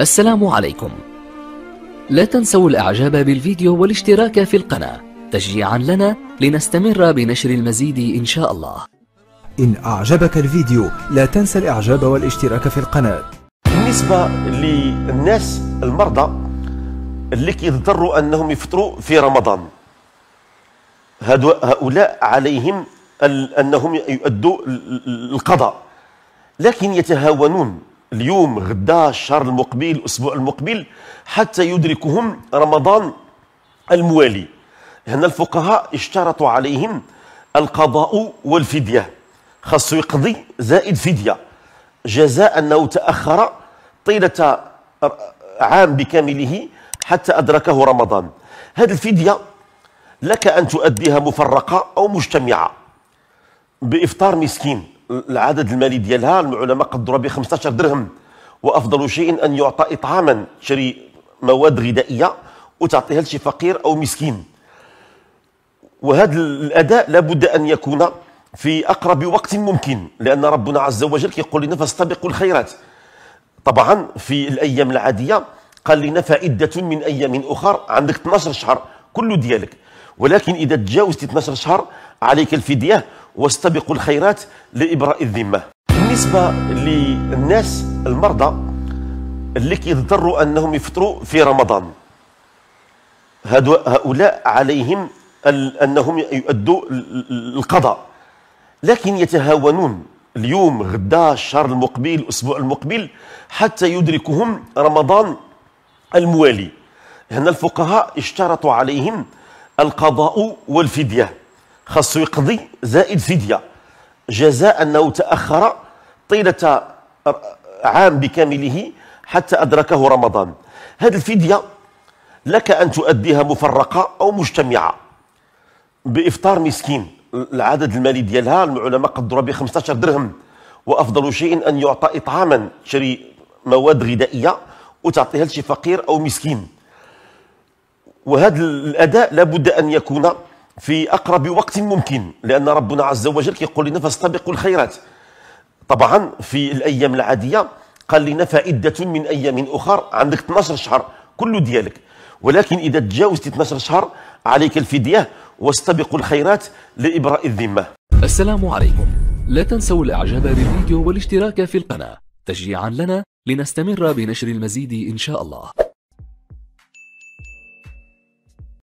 السلام عليكم لا تنسوا الاعجاب بالفيديو والاشتراك في القناة تشجيعا لنا لنستمر بنشر المزيد ان شاء الله ان اعجبك الفيديو لا تنسى الاعجاب والاشتراك في القناة بالنسبة للناس المرضى اللي كيضطروا انهم يفطروا في رمضان هؤلاء عليهم انهم يؤدوا القضاء لكن يتهاونون اليوم غدا الشهر المقبل الأسبوع المقبل حتى يدركهم رمضان الموالي هنا الفقهاء اشترطوا عليهم القضاء والفدية خاصه يقضي زائد فدية جزاء أنه تأخر طيلة عام بكامله حتى أدركه رمضان هذه الفدية لك أن تؤديها مفرقة أو مجتمعة بإفطار مسكين العدد المالي ديالها العلماء قدروا ب 15 درهم وافضل شيء ان يعطى اطعاما تشري مواد غذائيه وتعطيها لشي فقير او مسكين وهذا الاداء لابد ان يكون في اقرب وقت ممكن لان ربنا عز وجل كيقول لنا فاستبقوا الخيرات طبعا في الايام العاديه قال لنا فائده من ايام اخر عندك 12 شهر كله ديالك ولكن إذا تجاوزت 12 شهر عليك الفدية واستبقوا الخيرات لإبراء الذمة بالنسبة للناس المرضى اللي كيضطروا أنهم يفطروا في رمضان هؤلاء عليهم أنهم يؤدوا القضاء لكن يتهاونون اليوم غدا الشهر المقبل الأسبوع المقبل حتى يدركهم رمضان الموالي هنا الفقهاء اشترطوا عليهم القضاء والفدية خاصو يقضي زائد فدية جزاء أنه تأخر طيلة عام بكامله حتى أدركه رمضان هذه الفدية لك أن تؤديها مفرقة أو مجتمعة بإفطار مسكين العدد المالي ديالها العلماء قدروا ب 15 درهم وأفضل شيء أن يعطى إطعاما تشري مواد غذائية وتعطيها لشي فقير أو مسكين وهذا الأداء لابد أن يكون في أقرب وقت ممكن لأن ربنا عز وجل كيقول لنا فاستبقوا الخيرات طبعا في الأيام العادية قال لنا فائدة من أيام أخر عندك 12 شهر كل ديالك ولكن إذا تجاوزت 12 شهر عليك الفدية واستبقوا الخيرات لإبراء الذمة السلام عليكم لا تنسوا الإعجاب بالفيديو والاشتراك في القناة تشجيعا لنا لنستمر بنشر المزيد إن شاء الله